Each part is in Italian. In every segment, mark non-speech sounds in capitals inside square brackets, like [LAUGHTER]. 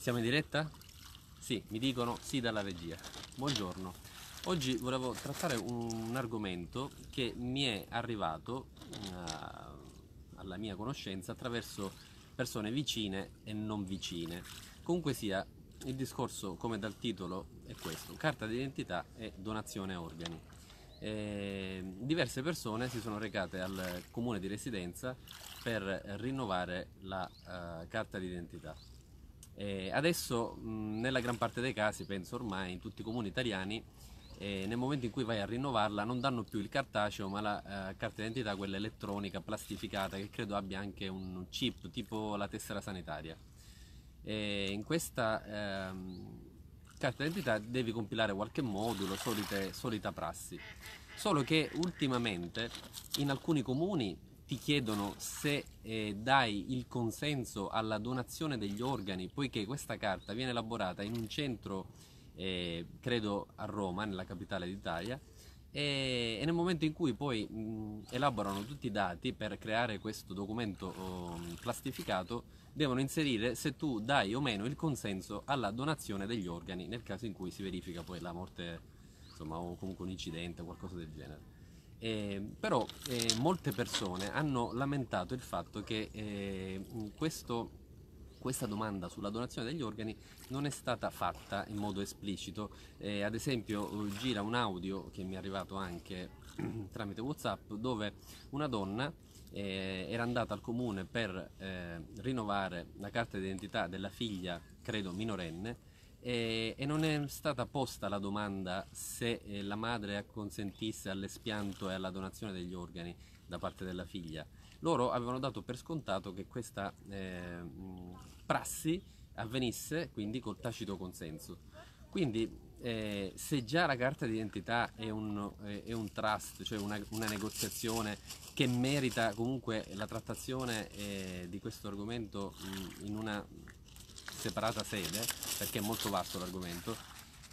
Siamo in diretta? Sì, mi dicono sì dalla regia. Buongiorno. Oggi volevo trattare un, argomento che mi è arrivato uh, alla mia conoscenza attraverso persone vicine e non vicine. Comunque sia, il discorso, come dal titolo, è questo, carta d'identità e donazione organi. E eh, diverse persone si sono recate al comune di residenza per rinnovare la uh, carta d'identità eh, adesso mh, nella gran parte dei casi, penso ormai in tutti i comuni italiani, eh, nel momento in cui vai a rinnovarla non danno più il cartaceo ma la eh, carta d'identità, quella elettronica, plastificata, che credo abbia anche un chip tipo la tessera sanitaria. E in questa ehm, carta d'identità devi compilare qualche modulo, solite, solita prassi. Solo che ultimamente in alcuni comuni ti chiedono se eh, dai il consenso alla donazione degli organi, poiché questa carta viene elaborata in un centro, eh, credo a Roma, nella capitale d'Italia, e, e, nel momento in cui poi mh, elaborano tutti i dati per creare questo documento oh, plastificato, devono inserire se tu dai o meno il consenso alla donazione degli organi nel caso in cui si verifica poi la morte insomma, o comunque un incidente o qualcosa del genere. Eh, però eh, molte persone hanno lamentato il fatto che eh, questo, questa domanda sulla donazione degli organi non è stata fatta in modo esplicito. Eh, ad esempio eh, gira un audio che mi è arrivato anche [CLEARS THROAT] tramite Whatsapp dove una donna eh, era andata al comune per rinnovare la carta d'identità della figlia, credo minorenne, e, eh, e non è stata posta la domanda se eh, la madre acconsentisse all'espianto e alla donazione degli organi da parte della figlia. Loro avevano dato per scontato che questa eh, prassi avvenisse quindi col tacito consenso. Quindi eh, se già la carta d'identità è un, eh, è un trust, cioè una, una, negoziazione che merita comunque la trattazione eh, di questo argomento mh, mm, in una separata sede perché è molto vasto l'argomento.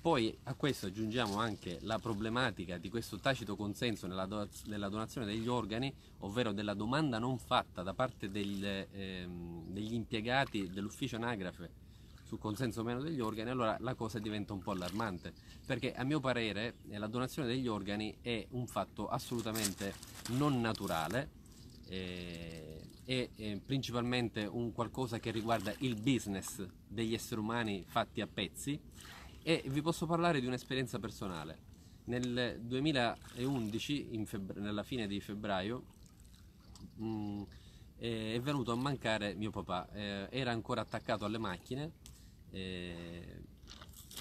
Poi a questo aggiungiamo anche la problematica di questo tacito consenso nella, do nella donazione degli organi, ovvero della domanda non fatta da parte del, ehm, degli impiegati dell'ufficio anagrafe sul consenso o meno degli organi, allora la cosa diventa un po' allarmante, perché a mio parere eh, la donazione degli organi è un fatto assolutamente non naturale, eh, e eh, principalmente un qualcosa che riguarda il business degli esseri umani fatti a pezzi e vi posso parlare di un'esperienza personale. Nel 2011, nella fine di febbraio, mh, mm, eh, è venuto a mancare mio papà, eh, era ancora attaccato alle macchine, eh,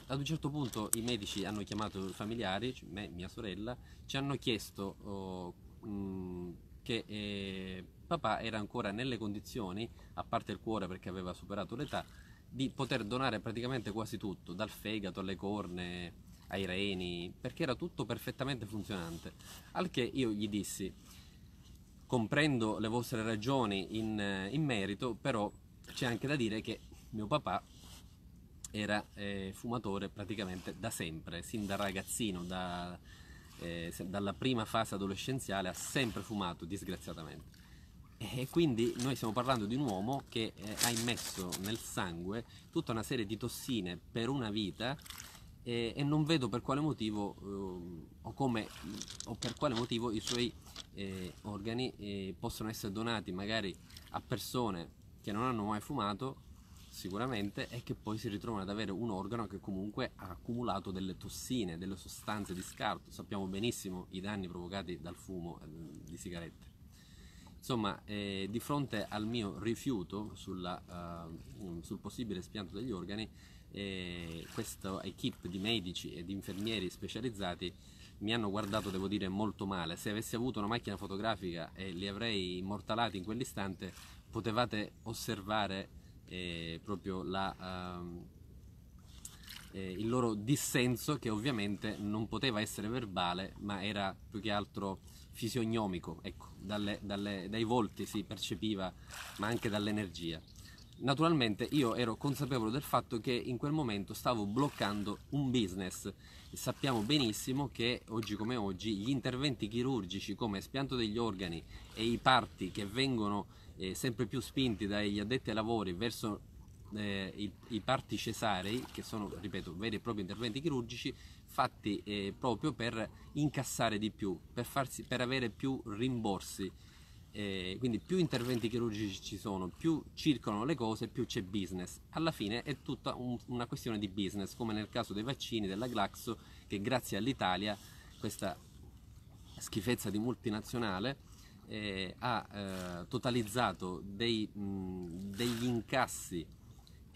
ad un certo punto i medici hanno chiamato i familiari, me, mia sorella, ci hanno chiesto oh, mh, mm, che... Eh, papà era ancora nelle condizioni, a parte il cuore perché aveva superato l'età, di poter donare praticamente quasi tutto, dal fegato alle corne, ai reni, perché era tutto perfettamente funzionante. Al che io gli dissi, comprendo le vostre ragioni in, eh, in merito, però c'è anche da dire che mio papà era eh, fumatore praticamente da sempre, sin da ragazzino, da, eh, dalla prima fase adolescenziale ha sempre fumato, disgraziatamente. Eh, e quindi noi stiamo parlando di un uomo che eh, ha immesso nel sangue tutta una serie di tossine per una vita e, non vedo per quale motivo eh, o, come, o per quale motivo i suoi eh, organi eh, possono essere donati magari a persone che non hanno mai fumato sicuramente e che poi si ritrovano ad avere un organo che comunque ha accumulato delle tossine, delle sostanze di scarto. Sappiamo benissimo i danni provocati dal fumo di sigarette. Insomma, eh, di fronte al mio rifiuto sulla, uh, sul possibile spianto degli organi, eh, questa equip di medici e di infermieri specializzati mi hanno guardato, devo dire, molto male. Se avessi avuto una macchina fotografica e li avrei immortalati in quell'istante, potevate osservare eh, proprio la, uh, eh, il loro dissenso, che ovviamente non poteva essere verbale, ma era più che altro fisiognomico, ecco, dalle, dalle, dai volti si percepiva, ma anche dall'energia. Naturalmente io ero consapevole del fatto che in quel momento stavo bloccando un business sappiamo benissimo che oggi come oggi gli interventi chirurgici come spianto degli organi e i parti che vengono eh, sempre più spinti dagli addetti ai lavori verso eh, i, i, parti cesarei, che sono, ripeto, veri e propri interventi chirurgici, fatti eh, proprio per incassare di più, per, farsi, per avere più rimborsi. Eh, quindi più interventi chirurgici ci sono, più circolano le cose, più c'è business. Alla fine è tutta un, una questione di business, come nel caso dei vaccini della Glaxo, che grazie all'Italia, questa schifezza di multinazionale, eh, ha eh, totalizzato dei, mh, degli incassi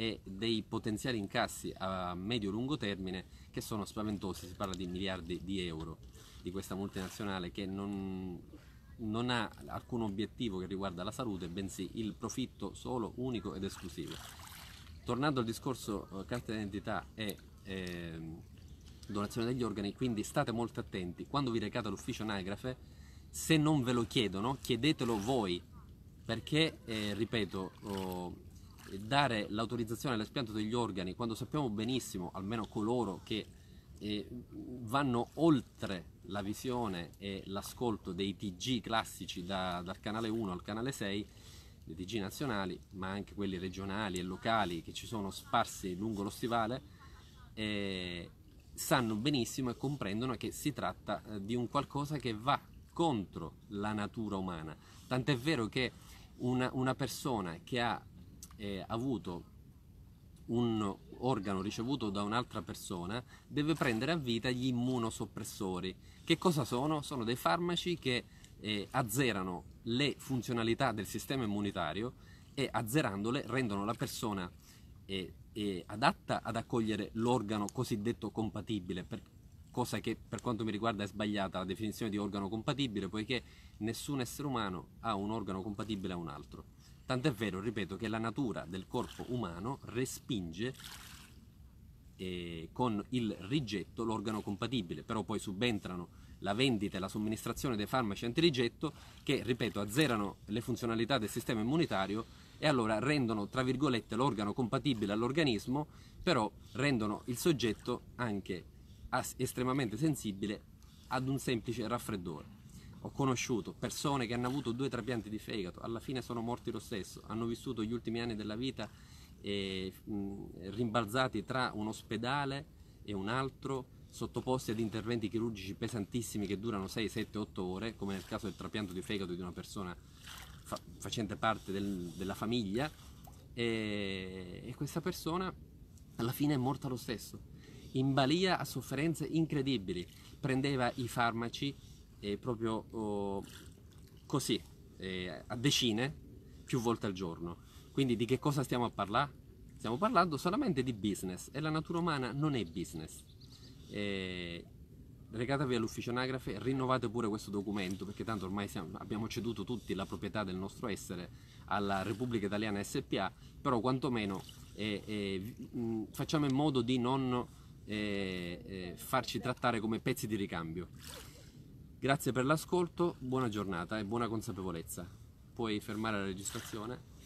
e dei potenziali incassi a medio-lungo termine che sono spaventosi, si parla di miliardi di euro di questa multinazionale che non, non ha alcun obiettivo che riguarda la salute, bensì il profitto solo, unico ed esclusivo. Tornando al discorso eh, carta d'identità e eh, donazione degli organi, quindi state molto attenti, quando vi recate all'ufficio anagrafe, se non ve lo chiedono, chiedetelo voi, perché, eh, ripeto, oh, dare l'autorizzazione all'espianto degli organi quando sappiamo benissimo, almeno coloro che eh, vanno oltre la visione e l'ascolto dei TG classici da, dal canale 1 al canale 6, dei TG nazionali, ma anche quelli regionali e locali che ci sono sparsi lungo lo stivale, eh, sanno benissimo e comprendono che si tratta eh, di un qualcosa che va contro la natura umana. Tant'è vero che una, una persona che ha eh, avuto un organo ricevuto da un'altra persona deve prendere a vita gli immunosoppressori. Che cosa sono? Sono dei farmaci che eh, azzerano le funzionalità del sistema immunitario e azzerandole rendono la persona eh, eh, adatta ad accogliere l'organo cosiddetto compatibile, per, cosa che per quanto mi riguarda è sbagliata la definizione di organo compatibile, poiché nessun essere umano ha un organo compatibile a un altro. Tant'è vero, ripeto, che la natura del corpo umano respinge eh, con il rigetto l'organo compatibile, però poi subentrano la vendita e la somministrazione dei farmaci antirigetto che, ripeto, azzerano le funzionalità del sistema immunitario e allora rendono, tra virgolette, l'organo compatibile all'organismo, però rendono il soggetto anche estremamente sensibile ad un semplice raffreddore. Ho conosciuto persone che hanno avuto due trapianti di fegato, alla fine sono morti lo stesso, hanno vissuto gli ultimi anni della vita e, eh, mh, rimbalzati tra un ospedale e un altro, sottoposti ad interventi chirurgici pesantissimi che durano 6, 7, 8 ore, come nel caso del trapianto di fegato di una persona fa facente parte del, della famiglia, e, e questa persona alla fine è morta lo stesso, in balia a sofferenze incredibili, prendeva i farmaci eh, proprio oh, così, eh, a decine, più volte al giorno. Quindi di che cosa stiamo a parlare? Stiamo parlando solamente di business e la natura umana non è business. Eh, recatevi all'ufficio anagrafe, rinnovate pure questo documento perché tanto ormai siamo, abbiamo ceduto tutti la proprietà del nostro essere alla Repubblica Italiana SPA, però quantomeno eh, eh, mh, facciamo in modo di non eh, eh farci trattare come pezzi di ricambio. Grazie per l'ascolto, buona giornata e buona consapevolezza. Puoi fermare la registrazione.